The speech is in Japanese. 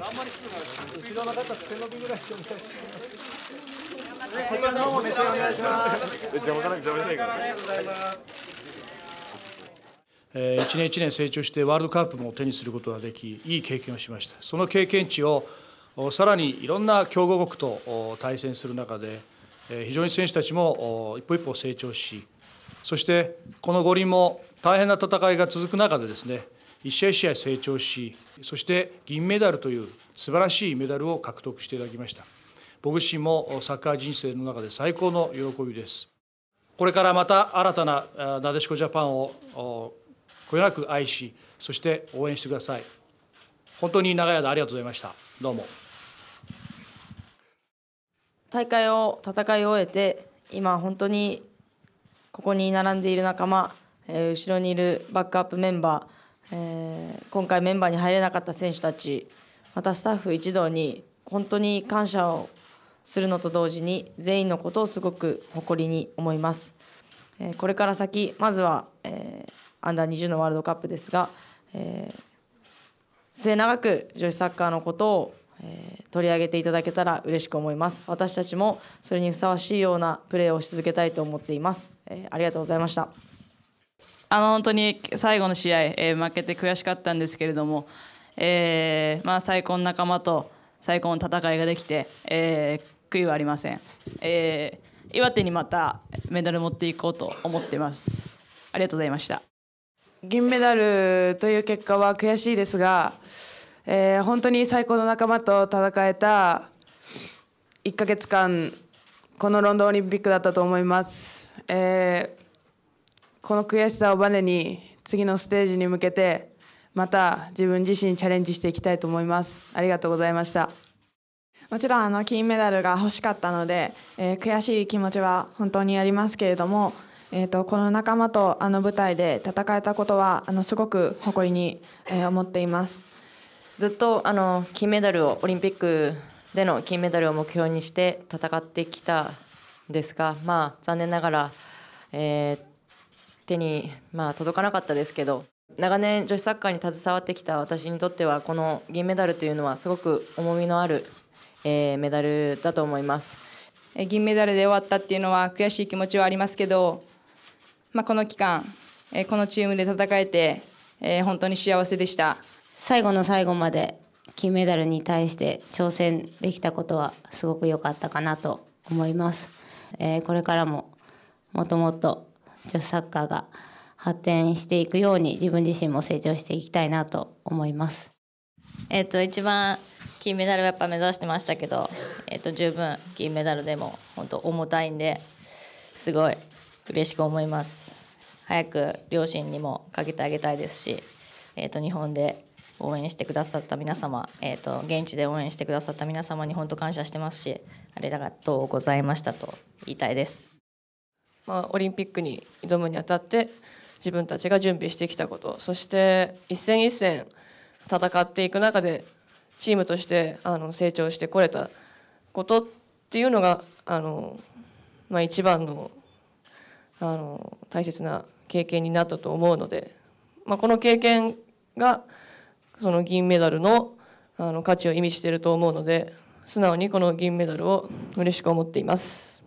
あんまり低くなる後ろの方伸びぐらいでお願いしますこちらの方もお願いします邪魔かな邪魔しないからありがとうございます1年1年成長してワールドカップも手にすることができいい経験をしましたその経験値をさらにいろんな強豪国と対戦する中で非常に選手たちも一歩一歩成長しそしてこの五輪も大変な戦いが続く中でですね一試合一試合成長し、そして銀メダルという素晴らしいメダルを獲得していただきました。僕自身もサッカー人生の中で最高の喜びです。これからまた新たななでしこジャパンをこよなく愛し、そして応援してください。本当に長い間ありがとうございました。どうも。大会を戦い終えて、今本当にここに並んでいる仲間、え後ろにいるバックアップメンバー、えー、今回メンバーに入れなかった選手たちまたスタッフ一同に本当に感謝をするのと同時に全員のことをすごく誇りに思います、えー、これから先まずは、えー、アンダー2 0のワールドカップですが、えー、末永く女子サッカーのことを、えー、取り上げていただけたら嬉しく思います私たちもそれにふさわしいようなプレーをし続けたいと思っています、えー、ありがとうございましたあの本当に最後の試合、えー、負けて悔しかったんですけれども、えーまあ、最高の仲間と最高の戦いができて、えー、悔いはありません、えー、岩手にまたメダル持っていこうと思ってますありがとうございました銀メダルという結果は悔しいですが、えー、本当に最高の仲間と戦えた1か月間このロンドンオリンピックだったと思います、えこの悔しさをバネに次のステージに向けてまた自分自身チャレンジしていきたいと思いますありがとうございましたもちろんあの金メダルが欲しかったので、えー、悔しい気持ちは本当にありますけれども、えーと、この仲間とあの舞台で戦えたことはあのすごく誇りに、えー、思っていますずっとあの金メダルをオリンピックでの金メダルを目標にして戦ってきたんですが、まあ、残念ながら、えー、手に、まあ、届かなかったですけど長年女子サッカーに携わってきた私にとってはこの銀メダルというのはすごく重みのある、えー、メダルだと思います銀メダルで終わったっていうのは悔しい気持ちはありますけど、まあ、この期間、えこのチームで戦えて、え本当に幸せでした最後の最後まで金メダルに対して挑戦できたことはすごく良かったかなと思います、えこれからももっともっと女子サッカーが発展していくように自分自身も成長していきたいなと思います。えっ、と一番金メダルはやっぱ目指してましたけど、えっ、と十分銀メダルでも本当重たいんですごい嬉しく思います。早く両親にもかけてあげたいですし、えっ、と日本で応援してくださった皆様、えっと現地で応援してくださった皆様に本当感謝してますしありがとうございましたと言いたいです。まあ、オリンピックに挑むにあたって自分たちが準備してきたことそして一戦一戦戦っていく中でチームとしてあの成長してこれたことっていうのがあの、まあ、一番のあの大切な経験になったと思うので、まあ、この経験がその銀メダルのあの価値を意味していると思うので素直にこの銀メダルを嬉しく思っています。